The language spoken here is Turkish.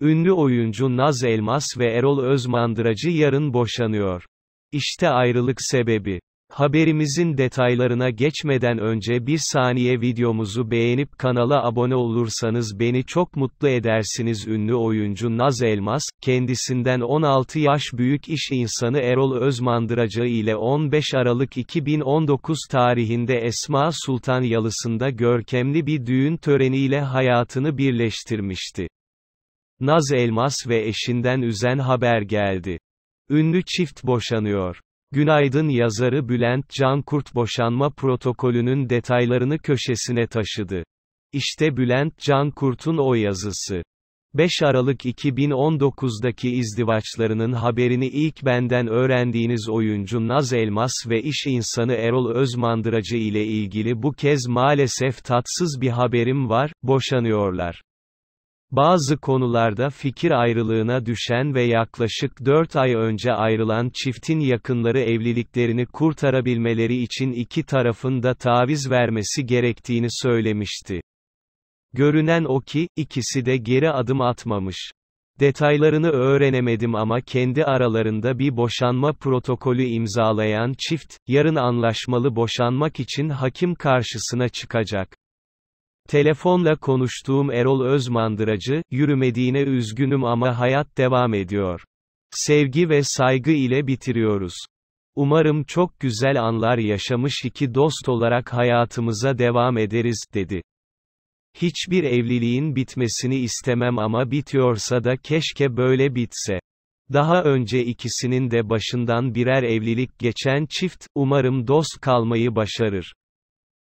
Ünlü oyuncu Naz Elmas ve Erol Özmandıracı yarın boşanıyor. İşte ayrılık sebebi. Haberimizin detaylarına geçmeden önce bir saniye videomuzu beğenip kanala abone olursanız beni çok mutlu edersiniz. Ünlü oyuncu Naz Elmas, kendisinden 16 yaş büyük iş insanı Erol Özmandıracı ile 15 Aralık 2019 tarihinde Esma Sultan Yalısı'nda görkemli bir düğün töreniyle hayatını birleştirmişti. Naz Elmas ve eşinden üzen haber geldi. Ünlü çift boşanıyor. Günaydın yazarı Bülent Can Kurt boşanma protokolünün detaylarını köşesine taşıdı. İşte Bülent Can Kurt'un o yazısı. 5 Aralık 2019'daki izdivaçlarının haberini ilk benden öğrendiğiniz oyuncu Naz Elmas ve iş insanı Erol Özmandıracı ile ilgili bu kez maalesef tatsız bir haberim var, boşanıyorlar. Bazı konularda fikir ayrılığına düşen ve yaklaşık 4 ay önce ayrılan çiftin yakınları evliliklerini kurtarabilmeleri için iki tarafın da taviz vermesi gerektiğini söylemişti. Görünen o ki, ikisi de geri adım atmamış. Detaylarını öğrenemedim ama kendi aralarında bir boşanma protokolü imzalayan çift, yarın anlaşmalı boşanmak için hakim karşısına çıkacak. Telefonla konuştuğum Erol Özmandıracı, yürümediğine üzgünüm ama hayat devam ediyor. Sevgi ve saygı ile bitiriyoruz. Umarım çok güzel anlar yaşamış iki dost olarak hayatımıza devam ederiz, dedi. Hiçbir evliliğin bitmesini istemem ama bitiyorsa da keşke böyle bitse. Daha önce ikisinin de başından birer evlilik geçen çift, umarım dost kalmayı başarır.